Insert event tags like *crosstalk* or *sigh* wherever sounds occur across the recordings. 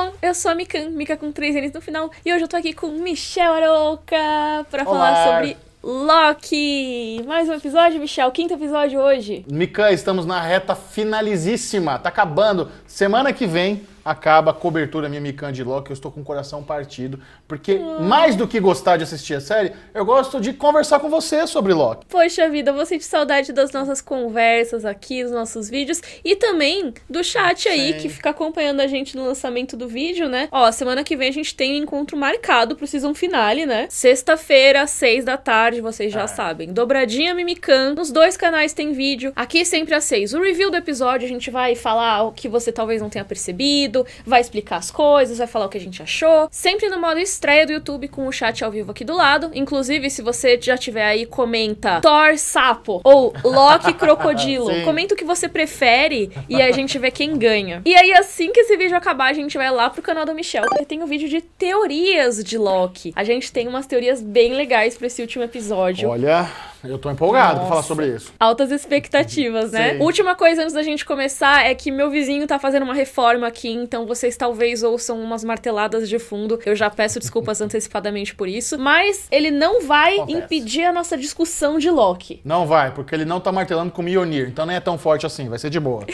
bom? Eu sou a Mikan, Mika com três N's no final, e hoje eu tô aqui com Michel Aroca pra Olá. falar sobre Loki! Mais um episódio, Michel, quinto episódio hoje. Mikan, estamos na reta finalizíssima, tá acabando. Semana que vem acaba a cobertura minha Mikan de Loki, eu estou com o coração partido, porque hum. mais do que gostar de assistir a série, eu gosto de conversar com você sobre Loki. Poxa vida, eu vou sentir saudade das nossas conversas aqui, dos nossos vídeos e também do chat aí Sim. que fica acompanhando a gente no lançamento do vídeo, né? Ó, semana que vem a gente tem um encontro marcado pro season finale, né? Sexta-feira, seis da tarde, vocês já é. sabem. Dobradinha Mimican, nos dois canais tem vídeo. Aqui sempre às seis. O review do episódio a gente vai falar o que você talvez não tenha percebido, vai explicar as coisas, vai falar o que a gente achou. Sempre no modo estreia do YouTube com o chat ao vivo aqui do lado. Inclusive, se você já tiver aí, comenta Thor Sapo ou Loki Crocodilo. *laughs* comenta o que você prefere e a gente vê quem ganha. E aí, assim que esse vídeo acabar, a gente vai lá pro canal do Michel, porque tem um vídeo de teorias de Loki. A gente tem umas teorias bem legais pra esse último episódio. Olha, eu tô empolgado Nossa. pra falar sobre isso. Altas expectativas, né? Sim. Última coisa antes da gente começar é que meu vizinho tá fazendo uma reforma aqui em então vocês talvez ouçam umas marteladas de fundo. Eu já peço desculpas *laughs* antecipadamente por isso. Mas ele não vai Confesso. impedir a nossa discussão de Loki. Não vai, porque ele não tá martelando com Mionir, então nem é tão forte assim, vai ser de boa. *laughs*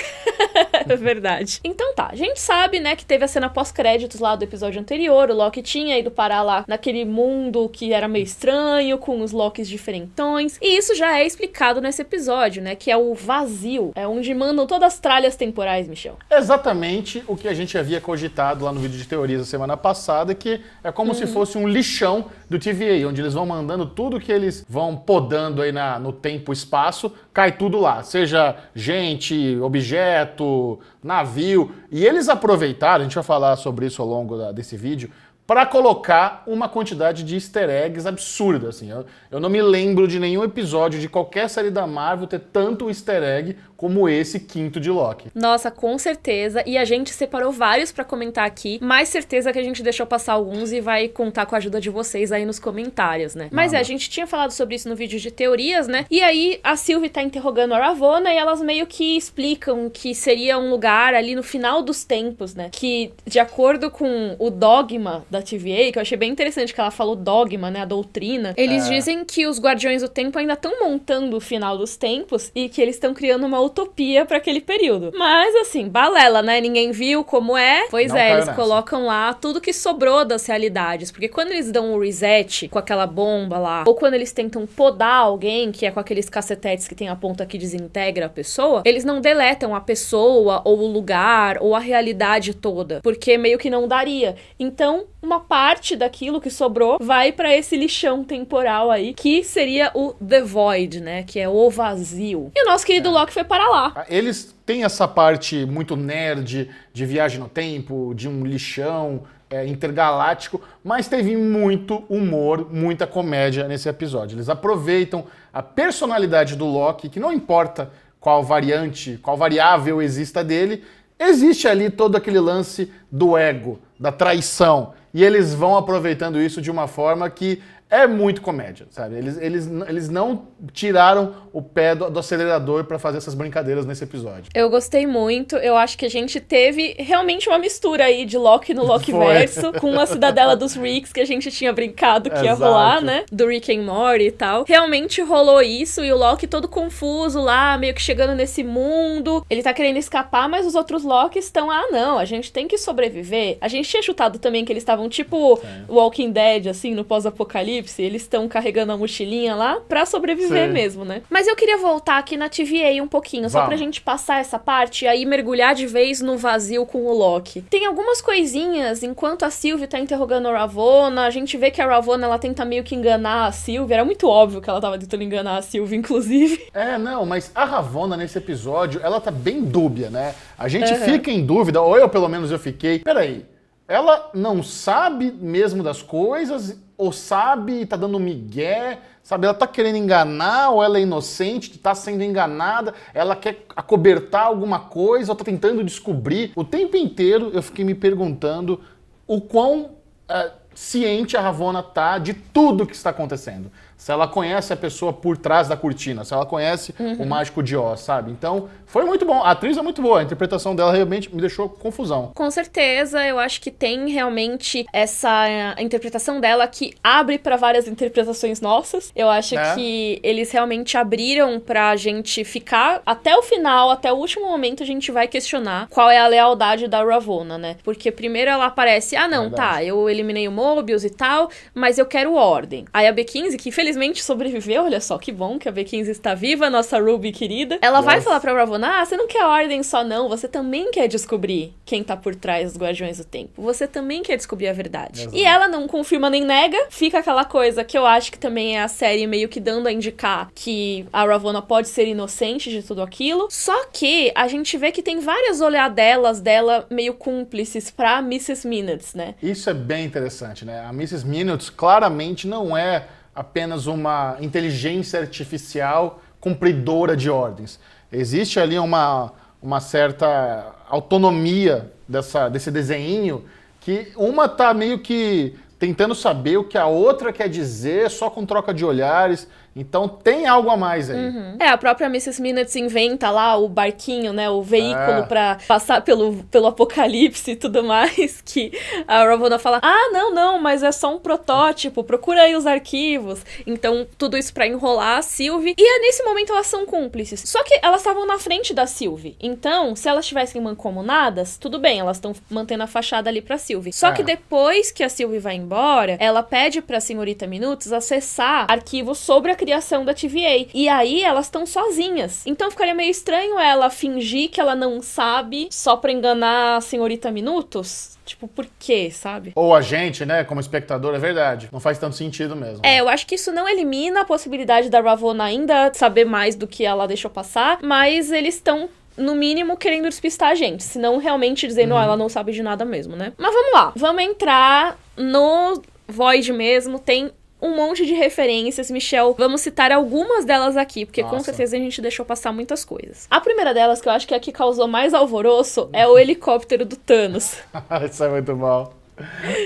É Verdade. Então tá, a gente sabe, né, que teve a cena pós-créditos lá do episódio anterior, o Loki tinha ido parar lá naquele mundo que era meio estranho, com os Lokis diferentões, e isso já é explicado nesse episódio, né, que é o vazio, é onde mandam todas as tralhas temporais, Michel. Exatamente o que a gente havia cogitado lá no vídeo de teorias da semana passada, que é como se uhum. fosse um lixão do TVA, onde eles vão mandando tudo que eles vão podando aí na, no tempo espaço, cai tudo lá, seja gente, objeto, navio. E eles aproveitaram, a gente vai falar sobre isso ao longo da, desse vídeo, para colocar uma quantidade de easter eggs absurda. Assim. Eu, eu, não me lembro de nenhum episódio de qualquer série da Marvel ter tanto easter egg como esse quinto de Loki. Nossa, com certeza. E a gente separou vários para comentar aqui, mas certeza que a gente deixou passar alguns e vai contar com a ajuda de vocês aí nos comentários, né? Mas é, a gente tinha falado sobre isso no vídeo de teorias, né? E aí a Sylvie tá interrogando a Ravona e elas meio que explicam que seria um lugar ali no final dos tempos, né? Que de acordo com o dogma da TVA, que eu achei bem interessante que ela falou dogma, né? A doutrina. Eles é. dizem que os Guardiões do Tempo ainda estão montando o final dos tempos e que eles estão criando uma utopia para aquele período. Mas assim, balela, né? Ninguém viu como é. Pois Não é, eles nessa. colocam lá tudo que sobrou das realidades, porque quando eles dão um reset com aquela bomba lá, ou quando eles tentam podar alguém, que é com aqueles cacetetes que tem a ponta que desintegra a pessoa, eles não deletam a pessoa ou o lugar ou a realidade toda, porque meio que não daria. Então, uma parte daquilo que sobrou vai para esse lixão temporal aí, que seria o The Void, né, que é o vazio. E o nosso querido é. Loki foi para lá. Ah, eles têm essa parte muito nerd de viagem no tempo, de um lixão é, intergaláctico, mas teve muito humor, muita comédia nesse episódio. Eles aproveitam a personalidade do Loki, que não importa qual variante, qual variável exista dele, existe ali todo aquele lance do ego, da traição. E eles vão aproveitando isso de uma forma que é muito comédia, sabe? Eles, eles, eles não tiraram o pé do, do acelerador para fazer essas brincadeiras nesse episódio. Eu gostei muito. Eu acho que a gente teve realmente uma mistura aí de Loki no Loki verso *laughs* com a cidadela dos Ricks que a gente tinha brincado que Exato. ia rolar, né? Do Rick and Morty e tal. Realmente rolou isso e o Loki todo confuso lá, meio que chegando nesse mundo. Ele tá querendo escapar, mas os outros Loki estão, ah, não, a gente tem que sobreviver. A gente tinha chutado também que eles estavam tipo é. Walking Dead assim no pós-apocalipse apocalipse, eles estão carregando a mochilinha lá pra sobreviver Sim. mesmo, né? Mas eu queria voltar aqui na TVA um pouquinho, Vamos. só pra gente passar essa parte e aí mergulhar de vez no vazio com o Loki. Tem algumas coisinhas, enquanto a Sylvie tá interrogando a Ravonna, a gente vê que a Ravonna ela tenta meio que enganar a Sylvie, era muito óbvio que ela tava tentando enganar a Sylvie, *laughs* inclusive. É, não, mas a Ravonna nesse episódio, ela tá bem dúbia, né? A gente uhum. fica em dúvida, ou eu pelo menos eu fiquei, peraí, ela não sabe mesmo das coisas, ou sabe e tá dando migué, sabe? Ela tá querendo enganar, ou ela é inocente, tá sendo enganada, ela quer acobertar alguma coisa, ou tá tentando descobrir. O tempo inteiro eu fiquei me perguntando o quão uh, ciente a Ravona tá de tudo que está acontecendo se ela conhece a pessoa por trás da cortina, se ela conhece uhum. o mágico de Oz, sabe? Então, foi muito bom. A atriz é muito boa, a interpretação dela realmente me deixou confusão. Com certeza, eu acho que tem realmente essa eh, interpretação dela que abre para várias interpretações nossas. Eu acho é. que eles realmente abriram pra gente ficar até o final, até o último momento a gente vai questionar qual é a lealdade da Ravonna, né? Porque primeiro ela aparece, ah não, é Verdade. tá, eu eliminei o Mobius e tal, mas eu quero ordem. Aí a B15, que infelizmente infelizmente sobreviveu. Olha só, que bom que a B15 está viva, nossa Ruby querida. Ela Nossa. vai falar pra Ravonna, ah, você não quer ordem só não, você também quer descobrir quem tá por trás dos Guardiões do Tempo. Você também quer descobrir a verdade. Exato. E ela não confirma nem nega, fica aquela coisa que eu acho que também é a série meio que dando a indicar que a Ravonna pode ser inocente de tudo aquilo. Só que a gente vê que tem várias olhadelas dela meio cúmplices pra Mrs. Minutes, né? Isso é bem interessante, né? A Mrs. Minutes claramente não é apenas uma inteligência artificial cumpridora de ordens. Existe ali uma, uma certa autonomia dessa, desse desenho que uma está meio que tentando saber o que a outra quer dizer só com troca de olhares. Então tem algo a mais aí. Uhum. É, a própria Mrs. Minutes inventa lá o barquinho, né? O veículo é. para passar pelo, pelo apocalipse e tudo mais. *laughs* Que a Ravonna fala: ah, não, não, mas é só um protótipo, procura aí os arquivos. Então, tudo isso para enrolar a Sylvie. E é nesse momento elas são cúmplices. Só que elas estavam na frente da Sylvie. Então, se elas tivessem mancomunadas, tudo bem, elas estão mantendo a fachada ali pra Sylvie. Só é. que depois que a Sylvie vai embora, ela pede pra senhorita Minutes acessar arquivos sobre a criação da TVA. E aí elas estão sozinhas. Então ficaria meio estranho ela fingir que ela não sabe só pra enganar a senhorita Minutos. Tipo, por quê, sabe? Ou a gente, né, como espectador, é verdade. Não faz tanto sentido mesmo. É, eu acho que isso não elimina a possibilidade da Ravonna ainda saber mais do que ela deixou passar, mas eles estão no mínimo, querendo despistar a gente. Senão, realmente dizendo, ó, uhum. oh, ela não sabe de nada mesmo, né? Mas vamos lá. Vamos entrar no Void mesmo. Tem um monte de referências, Michel. Vamos citar algumas delas aqui, porque Nossa. com certeza a gente deixou passar muitas coisas. A primeira delas, que eu acho que é a que causou mais alvoroço, é o helicóptero do Thanos. *laughs* Isso é muito mal.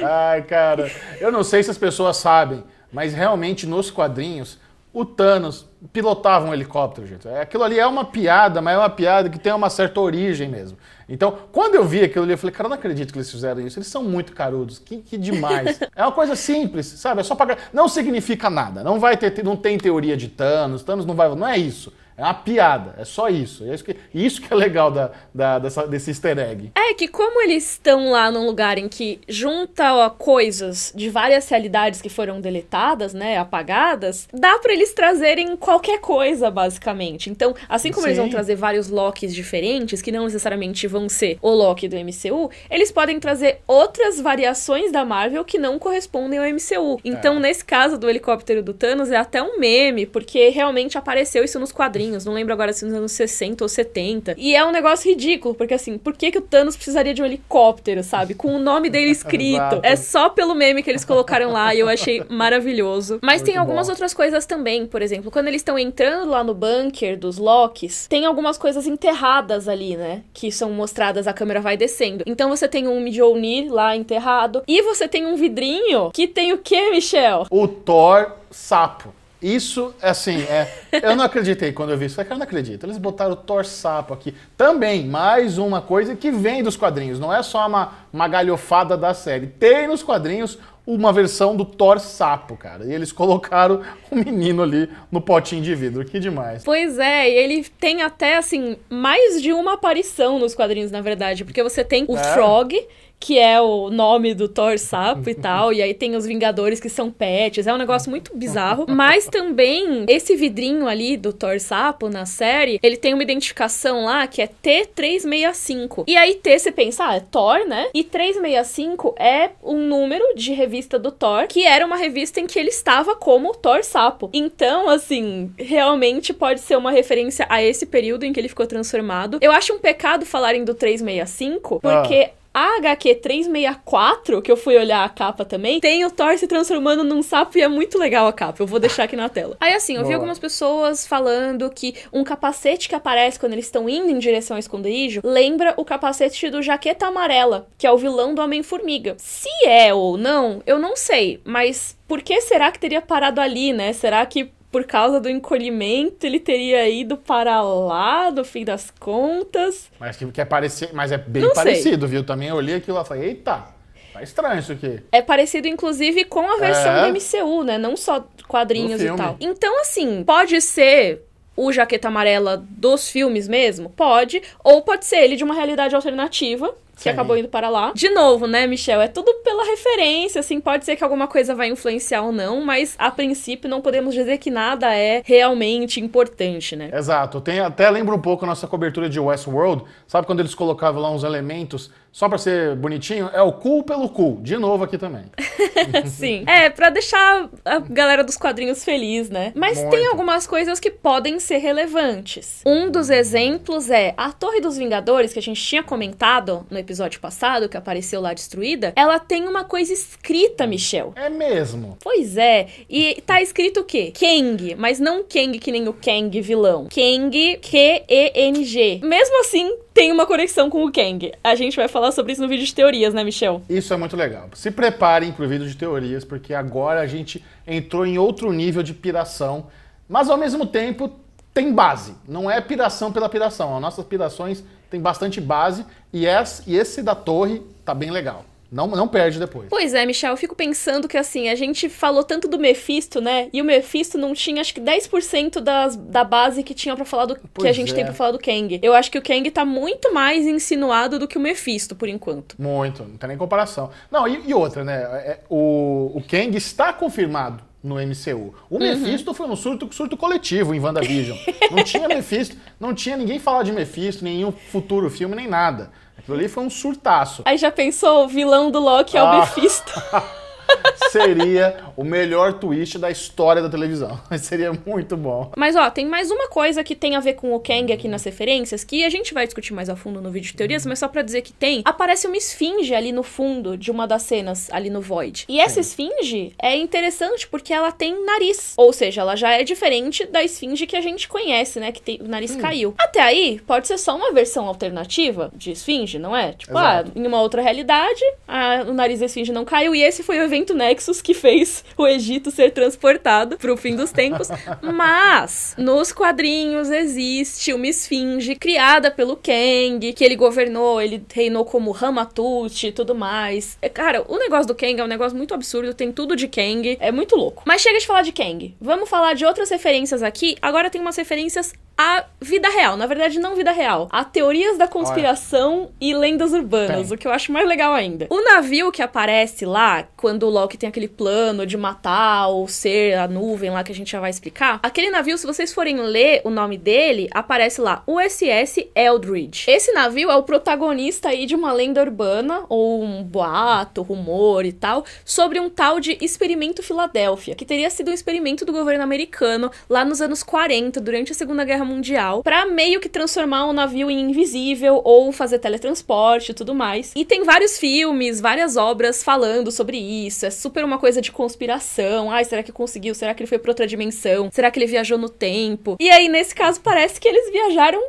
Ai, cara, eu não sei se as pessoas sabem, mas realmente nos quadrinhos, o Thanos pilotavam um helicóptero, gente. É, aquilo ali é uma piada, mas é uma piada que tem uma certa origem mesmo. Então, quando eu vi aquilo ali, eu falei, cara, eu não acredito que eles fizeram isso. Eles são muito carudos. Que, que demais. *laughs* é uma coisa simples, sabe? É só pagar. Não significa nada. Não vai ter, não tem teoria de Thanos, Thanos não vai. Não é isso. É uma piada, é só isso. É isso que, isso que é legal da, da, dessa, desse easter egg. É que como eles estão lá num lugar em que junta ó, coisas de várias realidades que foram deletadas, né, apagadas, dá para eles trazerem qualquer coisa, basicamente. Então, assim como Sim. eles vão trazer vários Locks diferentes, que não necessariamente vão ser o Loki do MCU, eles podem trazer outras variações da Marvel que não correspondem ao MCU. Então, é. nesse caso do helicóptero do Thanos, é até um meme, porque realmente apareceu isso nos quadrinhos quadrinhos, não lembro agora se nos anos 60 ou 70. E é um negócio ridículo, porque assim, por que, que o Thanos precisaria de um helicóptero, sabe? Com o nome dele escrito. é só pelo meme que eles colocaram lá e eu achei maravilhoso. Mas Muito tem algumas bom. outras coisas também, por exemplo, quando eles estão entrando lá no bunker dos Locks, tem algumas coisas enterradas ali, né? Que são mostradas, a câmera vai descendo. Então você tem um Mjolnir lá enterrado e você tem um vidrinho que tem o que, Michel? O Thor sapo. Isso, assim, é. Eu não acreditei quando eu vi isso. Falei, cara, não acredito. Eles botaram o Thor Sapo aqui. Também, mais uma coisa que vem dos quadrinhos. Não é só uma, uma galhofada da série. Tem nos quadrinhos uma versão do Thor sapo, cara. E eles colocaram o menino ali no potinho de vidro. Que demais. Pois é, e ele tem até, assim, mais de uma aparição nos quadrinhos, na verdade. Porque você tem o é. Frog, que é o nome do Thor Sapo e tal. E aí tem os Vingadores que são pets. É um negócio muito bizarro. Mas também, esse vidrinho ali do Thor Sapo na série, ele tem uma identificação lá que é T365. E aí T, você pensa, ah, é Thor, né? E 365 é um número de revista do Thor, que era uma revista em que ele estava como Thor Sapo. Então, assim, realmente pode ser uma referência a esse período em que ele ficou transformado. Eu acho um pecado falarem do 365, ah. porque ah a HQ 364, que eu fui olhar a capa também, tem o Thor se transformando num sapo e é muito legal a capa. Eu vou deixar aqui na tela. Aí assim, eu vi algumas pessoas falando que um capacete que aparece quando eles estão indo em direção ao esconderijo lembra o capacete do Jaqueta Amarela, que é o vilão do Homem-Formiga. Se é ou não, eu não sei, mas por que será que teria parado ali, né? Será que por causa do encolhimento, ele teria ido para lá, no fim das contas. Mas que, que é mas é bem Não parecido, sei. viu? Também eu olhei aquilo e falei, eita, tá estranho isso aqui. É parecido, inclusive, com a versão é... do MCU, né? Não só quadrinhos e tal. Então, assim, pode ser o Jaqueta Amarela dos filmes mesmo? Pode. Ou pode ser ele de uma realidade alternativa, que acabou indo para lá. De novo, né, Michel? É tudo pela referência, assim, pode ser que alguma coisa vai influenciar ou não, mas a princípio não podemos dizer que nada é realmente importante, né? Exato. Tem, até lembra um pouco a nossa cobertura de Westworld. Sabe quando eles colocavam lá uns elementos só para ser bonitinho? É o cool pelo cool. De novo aqui também. *laughs* Sim. É, para deixar a galera dos quadrinhos feliz, né? Mas Muito. tem algumas coisas que podem ser relevantes. Um dos exemplos é a Torre dos Vingadores, que a gente tinha comentado no episódio episódio passado, que apareceu lá destruída, ela tem uma coisa escrita, Michel. É mesmo. Pois é. E tá escrito o quê? Kang, mas não Kang que nem o Kang vilão. Kang, Q-E-N-G. Mesmo assim, tem uma conexão com o Kang. A gente vai falar sobre isso no vídeo de teorias, né, Michel? Isso é muito legal. Se preparem pro vídeo de teorias, porque agora a gente entrou em outro nível de piração, mas ao mesmo tempo tem base. Não é piração pela piração. As nossas pirações tem bastante base e esse, e esse da torre tá bem legal. Não, não perde depois. Pois é, Michel, eu fico pensando que assim, a gente falou tanto do Mephisto, né? E o Mephisto não tinha acho que 10% das, da base que tinha para falar do pois que a gente é. tem para falar do Kang. Eu acho que o Kang tá muito mais insinuado do que o Mephisto por enquanto. Muito, não tem nem comparação. Não, e, e outra, né? É, é, o, o Kang está confirmado no MCU. O uhum. Mephisto foi um surto, surto coletivo em WandaVision. *laughs* Não tinha Mephisto, não tinha ninguém falar de Mephisto, nenhum futuro filme, nem nada. Aquilo ali foi um surtaço. Aí já pensou, o vilão do Loki ah. é o ah. Mephisto. *laughs* seria o melhor twist da história da televisão. *laughs* seria muito bom. Mas ó, tem mais uma coisa que tem a ver com o Kang aqui nas referências, que a gente vai discutir mais a fundo no vídeo de teorias, mas só para dizer que tem, aparece uma esfinge ali no fundo de uma das cenas ali no Void. E essa Sim. esfinge é interessante porque ela tem nariz, ou seja, ela já é diferente da esfinge que a gente conhece, né, que tem, o nariz hum. caiu. Até aí, pode ser só uma versão alternativa de esfinge, não é? Tipo, ah, Exato. ah, em uma outra realidade, a, o nariz da esfinge não caiu e esse foi o evento Nex né, que fez o Egito ser transportado para o fim dos tempos. *laughs* Mas nos quadrinhos existe uma esfinge criada pelo Kang, que ele governou, ele reinou como Ramatut e tudo mais. É, cara, o negócio do Kang é um negócio muito absurdo, tem tudo de Kang, é muito louco. Mas chega de falar de Kang. Vamos falar de outras referências aqui. Agora tem umas referências a vida real. Na verdade, não vida real. A teorias da conspiração Olha. e lendas urbanas, tem. o que eu acho mais legal ainda. O navio que aparece lá, quando o Loki tem aquele plano de matar o ser, a nuvem lá que a gente já vai explicar. Aquele navio, se vocês forem ler o nome dele, aparece lá USS Eldridge. Esse navio é o protagonista aí de uma lenda urbana, ou um boato, rumor e tal, sobre um tal de experimento Filadélfia, que teria sido um experimento do governo americano lá nos anos 40, durante a Segunda Guerra Mundial para meio que transformar um navio em invisível ou fazer teletransporte e tudo mais. E tem vários filmes, várias obras falando sobre isso. É super uma coisa de conspiração. Ai, será que conseguiu? Será que ele foi para outra dimensão? Será que ele viajou no tempo? E aí, nesse caso, parece que eles viajaram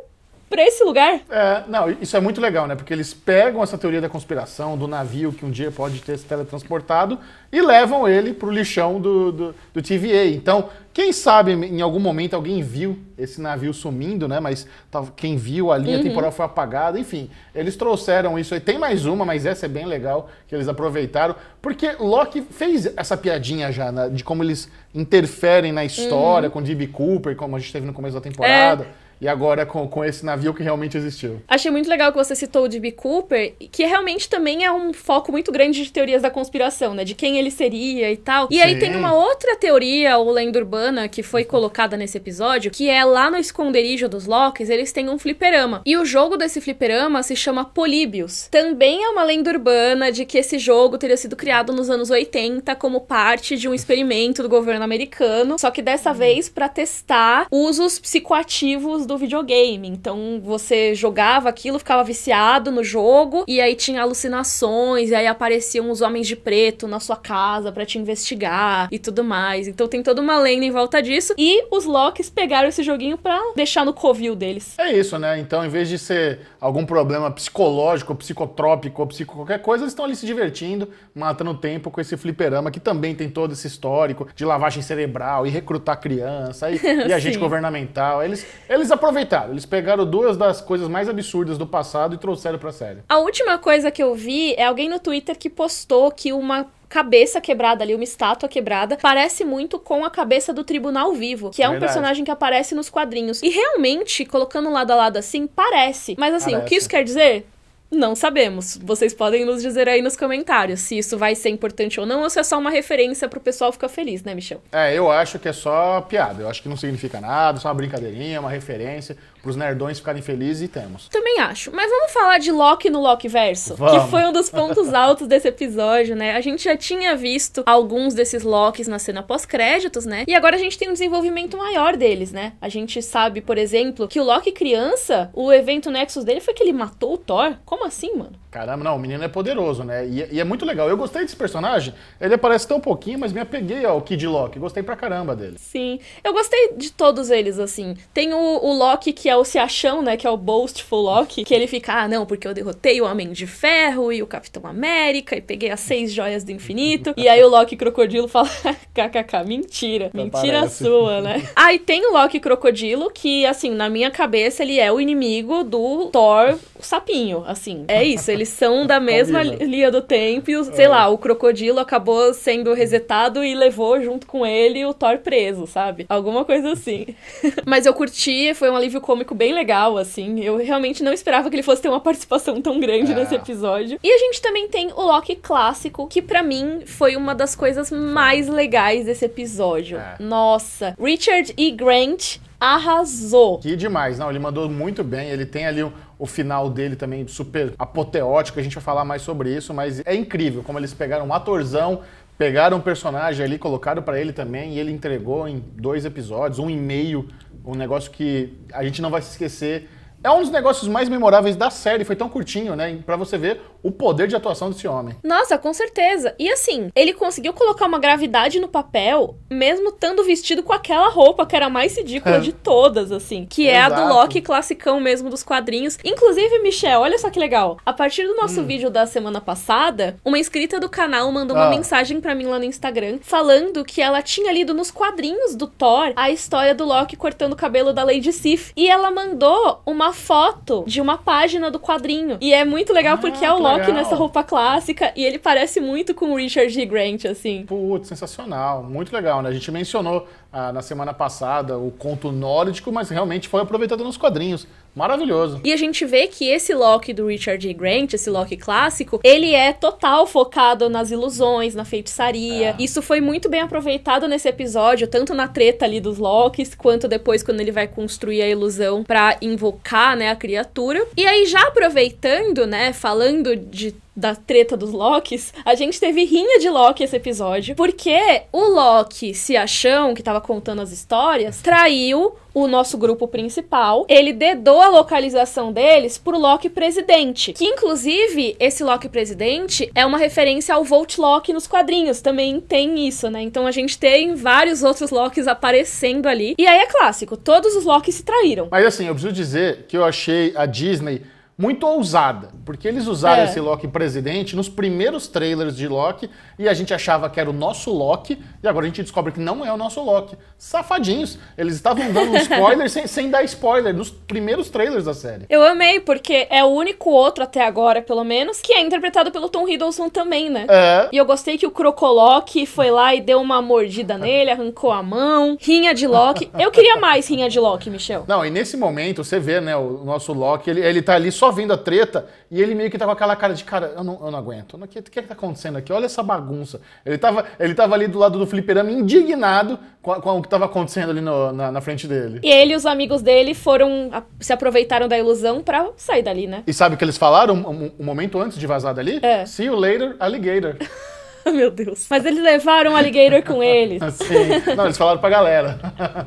para esse lugar. É, não, isso é muito legal, né? Porque eles pegam essa teoria da conspiração, do navio que um dia pode ter se teletransportado, e levam ele pro lixão do, do, do TVA. Então, quem sabe em algum momento alguém viu esse navio sumindo, né? Mas quem viu a linha uhum. temporal foi apagada. Enfim, eles trouxeram isso aí. Tem mais uma, mas essa é bem legal que eles aproveitaram. Porque Loki fez essa piadinha já, né? de como eles interferem na história uhum. com D.B. Cooper, como a gente teve no começo da temporada. É e agora com, com esse navio que realmente existiu. Achei muito legal que você citou o D.B. Cooper, que realmente também é um foco muito grande de teorias da conspiração, né? De quem ele seria e tal. E Sim. aí tem uma outra teoria ou lenda urbana que foi colocada nesse episódio, que é lá no esconderijo dos Locks, eles têm um fliperama. E o jogo desse fliperama se chama Políbios. Também é uma lenda urbana de que esse jogo teria sido criado nos anos 80 como parte de um experimento do governo americano, só que dessa hum. vez para testar usos psicoativos do do videogame. Então você jogava aquilo, ficava viciado no jogo e aí tinha alucinações e aí apareciam os homens de preto na sua casa para te investigar e tudo mais. Então tem toda uma lenda em volta disso e os Locks pegaram esse joguinho para deixar no covil deles. É isso, né? Então em vez de ser algum problema psicológico, psicotrópico, psico qualquer coisa, eles estão ali se divertindo, matando tempo com esse fliperama que também tem todo esse histórico de lavagem cerebral e recrutar criança e, *laughs* e agente governamental. Eles eles aproveitaram. Eles pegaram duas das coisas mais absurdas do passado e trouxeram pra série. A última coisa que eu vi é alguém no Twitter que postou que uma cabeça quebrada ali, uma estátua quebrada, parece muito com a cabeça do Tribunal Vivo, que é, é um personagem que aparece nos quadrinhos. E realmente, colocando lado a lado assim, parece. Mas assim, parece. o que isso quer dizer? Não sabemos. Vocês podem nos dizer aí nos comentários se isso vai ser importante ou não, ou se é só uma referência para o pessoal ficar feliz, né, Michel? É, eu acho que é só piada. Eu acho que não significa nada, só uma brincadeirinha, uma referência pros nerdões ficarem felizes e temos. Também acho. Mas vamos falar de Loki no Loki Verso, que foi um dos pontos *laughs* altos desse episódio, né? A gente já tinha visto alguns desses Locks na cena pós-créditos, né? E agora a gente tem um desenvolvimento maior deles, né? A gente sabe, por exemplo, que o Loki criança, o evento Nexus dele foi que ele matou o Thor. Como assim, mano? Caramba, não, o menino é poderoso, né? E, é, e é muito legal. Eu gostei desse personagem. Ele aparece tão pouquinho, mas me apeguei ao Kid Loki. Gostei pra caramba dele. Sim. Eu gostei de todos eles, assim. Tem o, o Loki que é o se achão, né? Que é o boastful Loki, que ele fica, ah, não, porque eu derrotei o Homem de Ferro e o Capitão América e peguei as seis joias do infinito. e aí o Loki Crocodilo *laughs* fala, kkk, mentira. Não mentira parece. sua, né? aí ah, tem o Loki Crocodilo, que, assim, na minha cabeça, ele é o inimigo do Thor, o sapinho, assim. É isso, eles são da *laughs* mesma linha do tempo e, é. sei é. lá, o Crocodilo acabou sendo resetado e levou junto com ele o Thor preso, sabe? Alguma coisa assim. *laughs* Mas eu curti, foi um alívio cômico cômico bem legal, assim. Eu realmente não esperava que ele fosse ter uma participação tão grande é. nesse episódio. E a gente também tem o Loki clássico, que para mim foi uma das coisas mais legais desse episódio. É. Nossa, Richard E. Grant arrasou. Que demais, não, ele mandou muito bem, ele tem ali o, o, final dele também super apoteótico, a gente vai falar mais sobre isso, mas é incrível como eles pegaram um atorzão, pegaram um personagem ali, colocaram para ele também e ele entregou em dois episódios, um e meio um negócio que a gente não vai se esquecer é um dos negócios mais memoráveis da série, foi tão curtinho, né? Para você ver o poder de atuação desse homem. Nossa, com certeza. E assim, ele conseguiu colocar uma gravidade no papel, mesmo estando vestido com aquela roupa que era a mais ridícula é. de todas, assim, que Exato. é a do Loki classicão mesmo dos quadrinhos. Inclusive, Michel, olha só que legal. A partir do nosso hum. vídeo da semana passada, uma inscrita do canal mandou ah. uma mensagem para mim lá no Instagram falando que ela tinha lido nos quadrinhos do Thor a história do Loki cortando o cabelo da Lady Sif e ela mandou uma foto de uma página do quadrinho. E é muito legal ah, porque é o Loki legal. nessa roupa clássica e ele parece muito com o Richard G. Grant, assim. Putz, sensacional. Muito legal, né? A gente mencionou ah, na semana passada, o conto nórdico, mas realmente foi aproveitado nos quadrinhos. Maravilhoso. E a gente vê que esse Loki do Richard E. Grant, esse Loki clássico, ele é total focado nas ilusões, na feitiçaria. É. Isso foi muito bem aproveitado nesse episódio, tanto na treta ali dos Lokis, quanto depois quando ele vai construir a ilusão para invocar, né, a criatura. E aí já aproveitando, né, falando de da treta dos Locks, a gente teve rinha de Loki esse episódio, porque o Loki se achão, que tava contando as histórias, traiu o nosso grupo principal. Ele dedou a localização deles pro Loki presidente, que inclusive esse Loki presidente é uma referência ao Volt Loki nos quadrinhos, também tem isso, né? Então a gente tem vários outros Locks aparecendo ali. E aí é clássico, todos os Locks se traíram. Mas assim, eu preciso dizer que eu achei a Disney muito ousada, porque eles usaram é. esse Loki presidente nos primeiros trailers de Loki e a gente achava que era o nosso Loki e agora a gente descobre que não é o nosso Loki. Safadinhos, eles estavam dando *laughs* spoiler sem, sem dar spoiler nos primeiros trailers da série. Eu amei, porque é o único outro até agora, pelo menos, que é interpretado pelo Tom Hiddleston também, né? É. E eu gostei que o Crocoloque foi lá e deu uma mordida nele, arrancou a mão, rinha de Loki. Eu queria mais rinha de Loki, Michel. Não, e nesse momento você vê, né, o nosso Loki, ele, ele tá ali só vendo a treta e ele meio que tá com aquela cara de, cara, eu não, eu não aguento. O que, é que tá acontecendo aqui? Olha essa bagunça. Ele tava, ele tava ali do lado do fliperama indignado com, com o que tava acontecendo ali no, na, na, frente dele. E ele e os amigos dele foram, se aproveitaram da ilusão pra sair dali, né? E sabe o que eles falaram um, um, um momento antes de vazar dali? É. See you later, alligator. *laughs* *laughs* Meu Deus. Mas eles levaram o alligator com eles. *laughs* Sim. Não, eles falaram pra galera.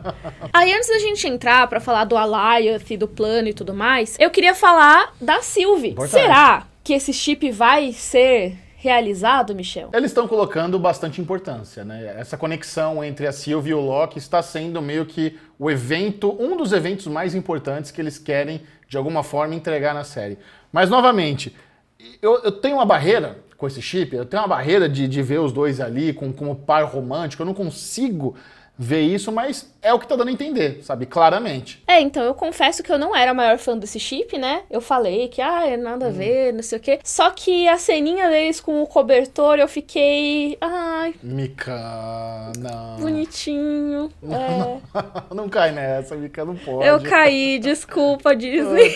*laughs* Aí, antes da gente entrar pra falar do Alliance e do plano e tudo mais, eu queria falar da Sylvie. Importante. Será que esse chip vai ser realizado, Michel? Eles estão colocando bastante importância, né? Essa conexão entre a Sylvie e o Loki está sendo meio que o evento, um dos eventos mais importantes que eles querem, de alguma forma, entregar na série. Mas, novamente, eu, eu tenho uma barreira com esse chip, eu tenho uma barreira de, de ver os dois ali com como par romântico, eu não consigo ver isso, mas é o que tá dando a entender, sabe? Claramente. É, então eu confesso que eu não era a maior fã desse chip, né? Eu falei que, ah, é nada a hum. ver, não sei o quê. Só que a ceninha deles com o cobertor, eu fiquei. Ai. Mica, não. Bonitinho. Não, é. não, *laughs* não cai nessa, Mica, não pode. Eu caí, desculpa, Disney.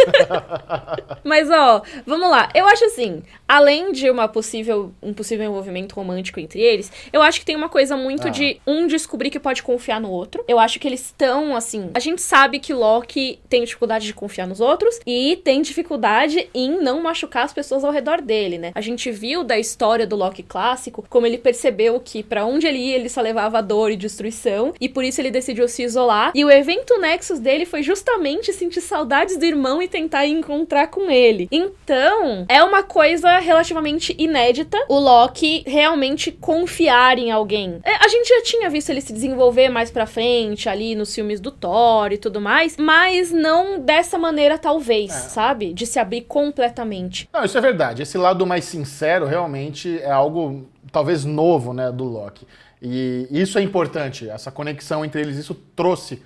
*laughs* *laughs* Mas, ó, vamos lá. Eu acho assim, além de uma possível, um possível envolvimento romântico entre eles, eu acho que tem uma coisa muito ah. de um descobrir que pode confiar no outro outro. Eu acho que eles estão, assim. A gente sabe que Loki tem dificuldade de confiar nos outros e tem dificuldade em não machucar as pessoas ao redor dele, né? A gente viu da história do Loki clássico como ele percebeu que para onde ele ia, ele só levava dor e destruição e por isso ele decidiu se isolar. E o evento Nexus dele foi justamente sentir saudades do irmão e tentar encontrar com ele. Então, é uma coisa relativamente inédita o Loki realmente confiar em alguém. É, a gente já tinha visto ele se desenvolver mais pra frente frente ali nos filmes do Thor e tudo mais, mas não dessa maneira, talvez, é. sabe? De se abrir completamente. Não, isso é verdade. Esse lado mais sincero realmente é algo talvez novo, né, do Loki. E isso é importante, essa conexão entre eles, isso trouxe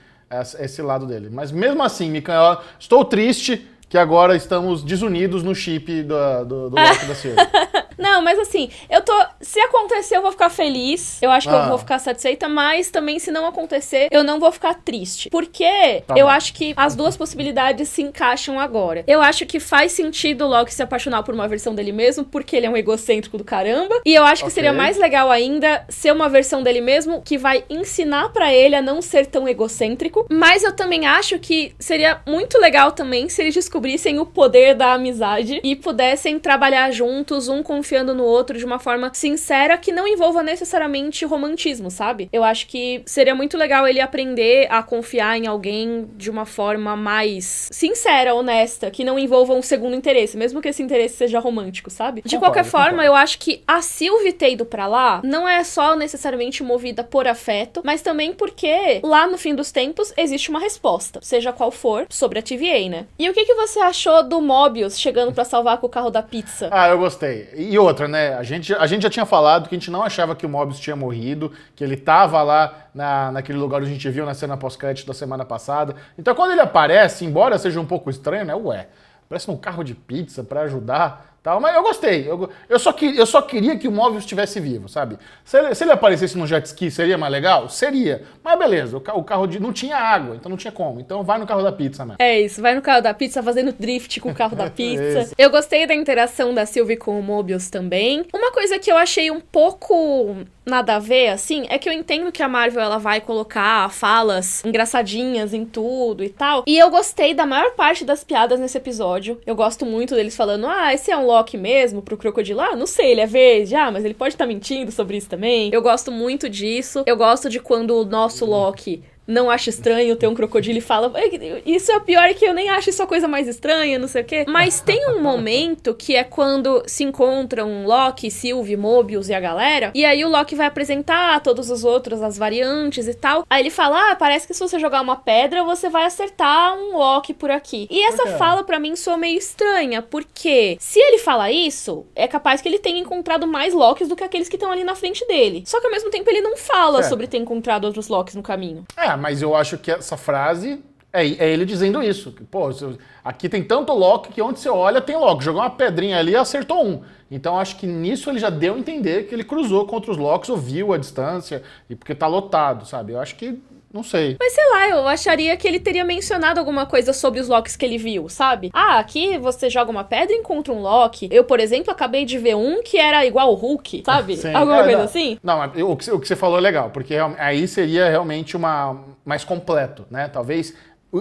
esse lado dele. Mas mesmo assim, Mikael, estou triste que agora estamos desunidos no chip do, do, do Loki da Silva. *laughs* Não, mas assim, eu tô. Se acontecer, eu vou ficar feliz. Eu acho que ah. eu vou ficar satisfeita, mas também se não acontecer, eu não vou ficar triste. Porque tá eu bom. acho que as duas possibilidades se encaixam agora. Eu acho que faz sentido o Loki se apaixonar por uma versão dele mesmo, porque ele é um egocêntrico do caramba. E eu acho que okay. seria mais legal ainda ser uma versão dele mesmo que vai ensinar para ele a não ser tão egocêntrico. Mas eu também acho que seria muito legal também se ele descobrir descobrissem o poder da amizade e pudessem trabalhar juntos, um confiando no outro de uma forma sincera que não envolva necessariamente romantismo, sabe? Eu acho que seria muito legal ele aprender a confiar em alguém de uma forma mais sincera, honesta, que não envolva um segundo interesse, mesmo que esse interesse seja romântico, sabe? De concordo, qualquer forma, concordo. eu acho que a Sylvie ter ido pra lá não é só necessariamente movida por afeto, mas também porque lá no fim dos tempos existe uma resposta, seja qual for, sobre a TVA, né? E o que, que você você achou do Mobius chegando para salvar com o carro da pizza? Ah, eu gostei. E outra, né? A gente, a gente já tinha falado que a gente não achava que o Mobius tinha morrido, que ele tava lá na, naquele lugar onde a gente viu na cena pós-crédito da semana passada. Então quando ele aparece, embora seja um pouco estranho, né? Ué, parece um carro de pizza para ajudar Tal, mas eu gostei. Eu, eu, só que, eu só queria que o móvel estivesse vivo, sabe? Se ele, se ele aparecesse no jet ski, seria mais legal? Seria. Mas beleza, o, o carro de, não tinha água, então não tinha como. Então vai no carro da pizza, né? É isso, vai no carro da pizza fazendo drift com o carro da *laughs* pizza. eu gostei da interação da Sylvie com o Mobius também. Uma coisa que eu achei um pouco nada a ver, assim, é que eu entendo que a Marvel ela vai colocar falas engraçadinhas em tudo e tal. E eu gostei da maior parte das piadas nesse episódio. Eu gosto muito deles falando: ah, esse é um Loki mesmo pro Crocodilo? Ah, não sei, ele é verde. Ah, mas ele pode estar tá mentindo sobre isso também. Eu gosto muito disso. Eu gosto de quando o nosso Loki não acha estranho ter um crocodilo e fala, isso é o pior é que eu nem acho isso a coisa mais estranha, não sei o quê. Mas tem um momento que é quando se encontram Loki, Sylvie, Mobius e a galera, e aí o Loki vai apresentar todos os outros, as variantes e tal. Aí ele fala: "Ah, parece que se você jogar uma pedra, você vai acertar um Loki por aqui". E essa fala para mim soa meio estranha, porque se ele fala isso, é capaz que ele tenha encontrado mais Lokis do que aqueles que estão ali na frente dele. Só que ao mesmo tempo ele não fala sobre ter encontrado outros Lokis no caminho. É. Ah, mas eu acho que essa frase é, é ele dizendo isso. Que, pô, aqui tem tanto Loki que onde você olha tem Loki. Jogou uma pedrinha ali e acertou um. Então acho que nisso ele já deu a entender que ele cruzou contra os Locks, ouviu a distância, e porque tá lotado, sabe? Eu acho que não sei. Mas sei lá, eu acharia que ele teria mencionado alguma coisa sobre os locks que ele viu, sabe? Ah, aqui você joga uma pedra e encontra um lock. Eu, por exemplo, acabei de ver um que era igual o Hulk, sabe? Sim. Alguma é, coisa não. assim? Não, o que, o que você falou é legal, porque aí seria realmente uma mais completo, né? Talvez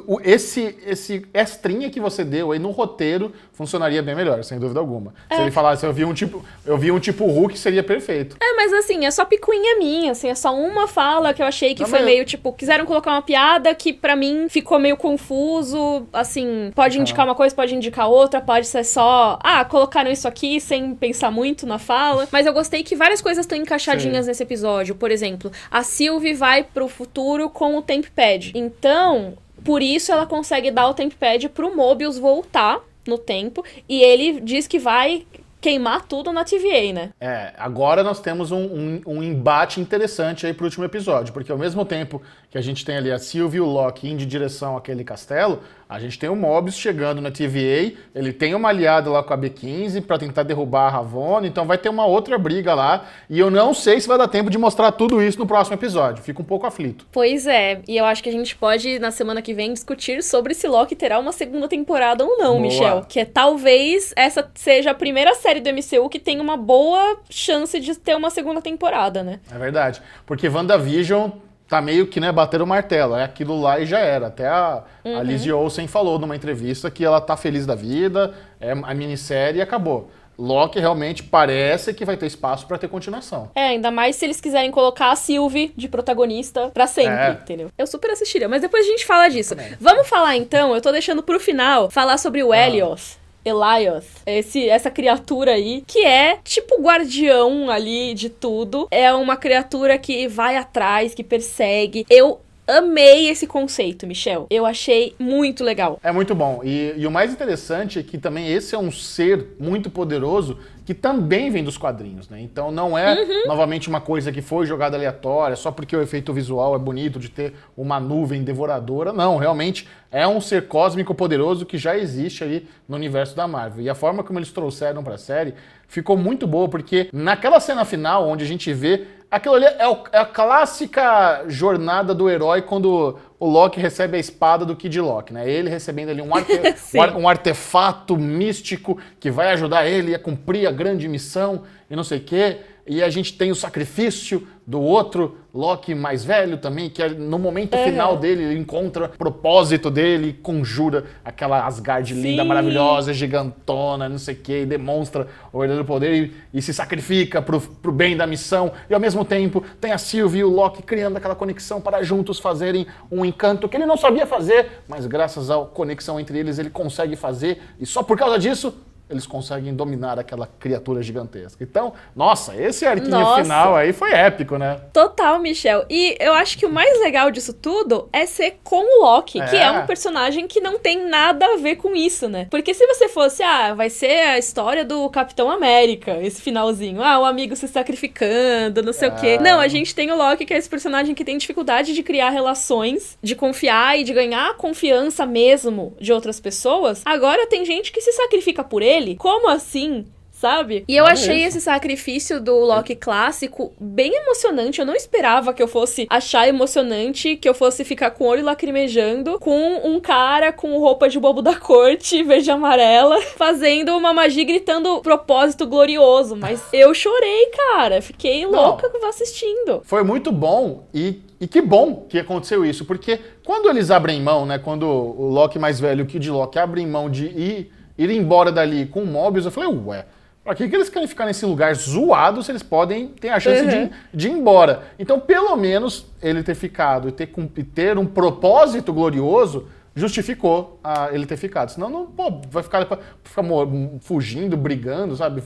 o, esse, esse extrinha que você deu aí no roteiro funcionaria bem melhor, sem dúvida alguma. É. Se ele falasse, eu vi um tipo, eu vi um tipo Hulk, seria perfeito. É, mas assim, é só picuinha minha, assim, é só uma fala que eu achei que Não foi meio tipo, quiseram colocar uma piada que para mim ficou meio confuso, assim, pode indicar ah. uma coisa, pode indicar outra, pode ser só, ah, colocaram isso aqui sem pensar muito na fala, mas eu gostei que várias coisas estão encaixadinhas Sim. nesse episódio. Por exemplo, a Sylvie vai pro futuro com o pad Então, por isso ela consegue dar o Tempad pro Mobius voltar no tempo. E ele diz que vai queimar tudo na TVA, né? É, agora nós temos um, um, um, embate interessante aí pro último episódio, porque ao mesmo tempo que a gente tem ali a Sylvie e o Loki indo em direção àquele castelo, a gente tem o Mobius chegando na TVA, ele tem uma aliada lá com a B15 para tentar derrubar a Ravonna, então vai ter uma outra briga lá, e eu não sei se vai dar tempo de mostrar tudo isso no próximo episódio. Fico um pouco aflito. Pois é, e eu acho que a gente pode na semana que vem discutir sobre se Loki terá uma segunda temporada ou não, boa. Michel, que é talvez essa seja a primeira série do MCU que tem uma boa chance de ter uma segunda temporada, né? É verdade, porque WandaVision tá meio que, né, bater o martelo, é aquilo lá e já era. Até a, uhum. a Lizzie Olsen falou numa entrevista que ela tá feliz da vida, é a minissérie e acabou. Loki realmente parece que vai ter espaço para ter continuação. É, ainda mais se eles quiserem colocar a Sylvie de protagonista para sempre, é. entendeu? Eu super assistiria, mas depois a gente fala disso. Vamos falar então, eu tô deixando pro final falar sobre o Helios. Ah. Elioth, esse, essa criatura aí, que é tipo guardião ali de tudo. É uma criatura que vai atrás, que persegue. Eu amei esse conceito, Michel. Eu achei muito legal. É muito bom. E, e, o mais interessante é que também esse é um ser muito poderoso que também vem dos quadrinhos, né? Então não é uhum. novamente uma coisa que foi jogada aleatória, só porque o efeito visual é bonito de ter uma nuvem devoradora. Não, realmente é um ser cósmico poderoso que já existe aí no universo da Marvel. E a forma como eles trouxeram para a série ficou muito boa, porque naquela cena final onde a gente vê Aquilo ali é, o, é a clássica jornada do herói quando o Loki recebe a espada do Kid Loki, né? Ele recebendo ali um, arte... *laughs* um, artefato místico que vai ajudar ele a cumprir a grande missão e não sei o quê e a gente tem o sacrifício do outro Loki mais velho também, que é no momento uhum. final dele ele encontra o propósito dele, conjura aquela Asgard Sim. linda, maravilhosa, gigantona, não sei o que, demonstra o verdadeiro poder e, e, se sacrifica pro, pro bem da missão. E ao mesmo tempo tem a Sylvie e o Loki criando aquela conexão para juntos fazerem um encanto que ele não sabia fazer, mas graças à conexão entre eles ele consegue fazer. E só por causa disso eles conseguem dominar aquela criatura gigantesca. Então, nossa, esse arquinho nossa. final aí foi épico, né? Total, Michel. E eu acho que o mais legal disso tudo é ser com o Loki, é. que é um personagem que não tem nada a ver com isso, né? Porque se você fosse, ah, vai ser a história do Capitão América, esse finalzinho. Ah, o amigo se sacrificando, não sei é. o quê. É. Não, a gente tem o Loki, que é esse personagem que tem dificuldade de criar relações, de confiar e de ganhar a confiança mesmo de outras pessoas. Agora tem gente que se sacrifica por ele dele. Como assim? Sabe? E eu achei esse sacrifício do Loki clássico bem emocionante. Eu não esperava que eu fosse achar emocionante, que eu fosse ficar com o olho lacrimejando com um cara com roupa de bobo da corte, *laughs* verde e amarela, fazendo uma magia gritando propósito glorioso. Mas eu chorei, cara. Fiquei louca assistindo. Foi muito bom e e que bom que aconteceu isso, porque quando eles abrem mão, né? Quando o Loki mais velho, o Kid Loki, abrem mão de ir ir embora dali com o Mobius, eu falei, ué, Pra que, que, eles querem ficar nesse lugar zoado se eles podem ter a chance uhum. de, de, ir embora? Então, pelo menos, ele ter ficado e ter, ter um propósito glorioso justificou a ele ter ficado. Senão, não, pô, vai ficar, ficar fugindo, brigando, sabe?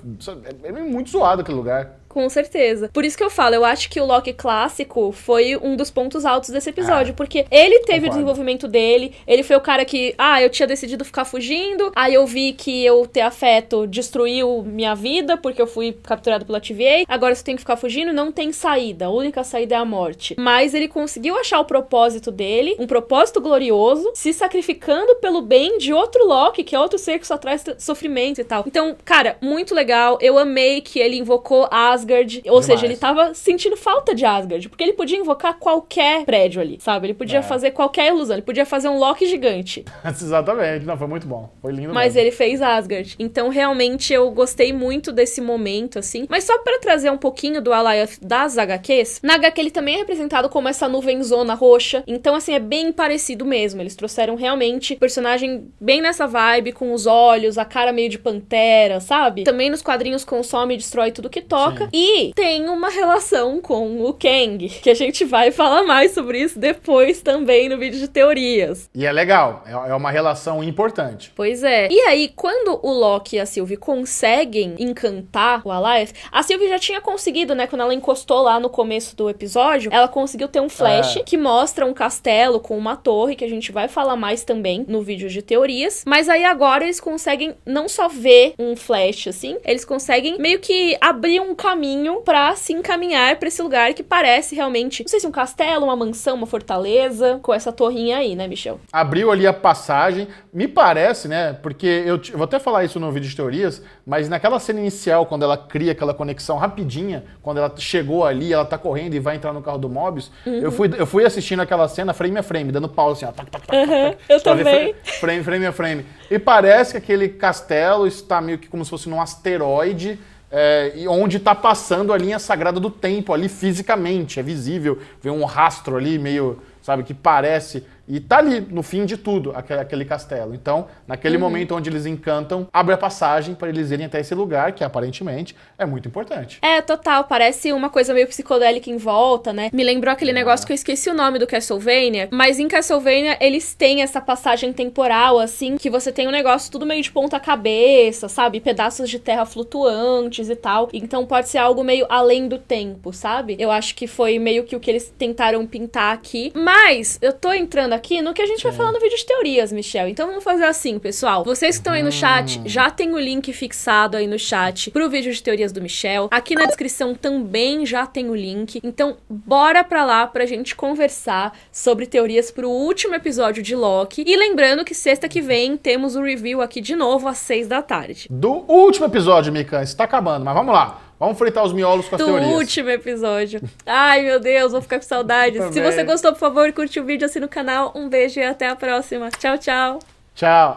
É, é muito zoado aquele lugar. Com certeza. Por isso que eu falo, eu acho que o Loki clássico foi um dos pontos altos desse episódio, é, porque ele teve Concordo. o desenvolvimento dele, ele foi o cara que, ah, eu tinha decidido ficar fugindo, aí eu vi que eu ter afeto destruiu minha vida, porque eu fui capturado pela TVA, agora você tem que ficar fugindo, não tem saída, a única saída é a morte. Mas ele conseguiu achar o propósito dele, um propósito glorioso, se sacrificando pelo bem de outro Loki, que é outro ser que só traz sofrimento e tal. Então, cara, muito legal, eu amei que ele invocou as Asgard. Ou Demais. seja, ele tava sentindo falta de Asgard, porque ele podia invocar qualquer prédio ali, sabe? Ele podia é. fazer qualquer ilusão, ele podia fazer um Loki gigante. *laughs* Exatamente, não, foi muito bom. Foi lindo. Mas mesmo. ele fez Asgard. Então, realmente, eu gostei muito desse momento, assim. Mas só para trazer um pouquinho do Alioth das HQs, na HQ ele também é representado como essa nuvem zona roxa. Então, assim, é bem parecido mesmo. Eles trouxeram realmente o personagem bem nessa vibe, com os olhos, a cara meio de pantera, sabe? Também nos quadrinhos consome e destrói tudo que toca e tem uma relação com o Kang, que a gente vai falar mais sobre isso depois também no vídeo de teorias. E é legal, é, é uma relação importante. Pois é. E aí, quando o Loki e a Sylvie conseguem encantar o Alive, a Sylvie já tinha conseguido, né? Quando ela encostou lá no começo do episódio, ela conseguiu ter um flash é. que mostra um castelo com uma torre, que a gente vai falar mais também no vídeo de teorias. Mas aí agora eles conseguem não só ver um flash assim, eles conseguem meio que abrir um caminho caminho para se encaminhar para esse lugar que parece realmente, não sei se um castelo, uma mansão, uma fortaleza, com essa torrinha aí, né, Michel? Abriu ali a passagem, me parece, né, porque eu, eu vou até falar isso no vídeo de teorias, mas naquela cena inicial, quando ela cria aquela conexão rapidinha, quando ela chegou ali, ela tá correndo e vai entrar no carro do Mobius, uhum. eu, fui, eu fui assistindo aquela cena frame a frame, dando pausa assim, ó, tac, tac, tac, uhum. tac, Eu também. Frame, frame a frame. E parece que aquele castelo está meio que como se fosse num asteroide é, e onde está passando a linha sagrada do tempo ali fisicamente, é visível, vem um rastro ali meio, sabe, que parece e tá ali, no fim de tudo, aquele, aquele castelo. Então, naquele uhum. momento onde eles encantam, abre a passagem para eles irem até esse lugar, que aparentemente é muito importante. É, total. Parece uma coisa meio psicodélica em volta, né? Me lembrou aquele é. negócio que eu esqueci o nome do Castlevania, mas em Castlevania eles têm essa passagem temporal, assim, que você tem um negócio tudo meio de ponta-cabeça, sabe? Pedaços de terra flutuantes e tal. Então pode ser algo meio além do tempo, sabe? Eu acho que foi meio que o que eles tentaram pintar aqui. Mas eu tô entrando aqui no que a gente vai falar no vídeo de teorias, Michel. Então vamos fazer assim, pessoal. Vocês que estão aí no hum. chat, já tem o link fixado aí no chat pro vídeo de teorias do Michel. Aqui na descrição também já tem o link. Então bora pra lá pra gente conversar sobre teorias pro último episódio de Loki. E lembrando que sexta que vem temos o review aqui de novo às seis da tarde. Do último episódio, Mikan. Isso acabando, mas vamos lá. Vamos enfrentar os miolos com as do teorias. último episódio. Ai, meu Deus, vou ficar com saudade. Se você gostou, por favor, curte o vídeo, assina o canal. Um beijo e até a próxima. Tchau, tchau. Tchau.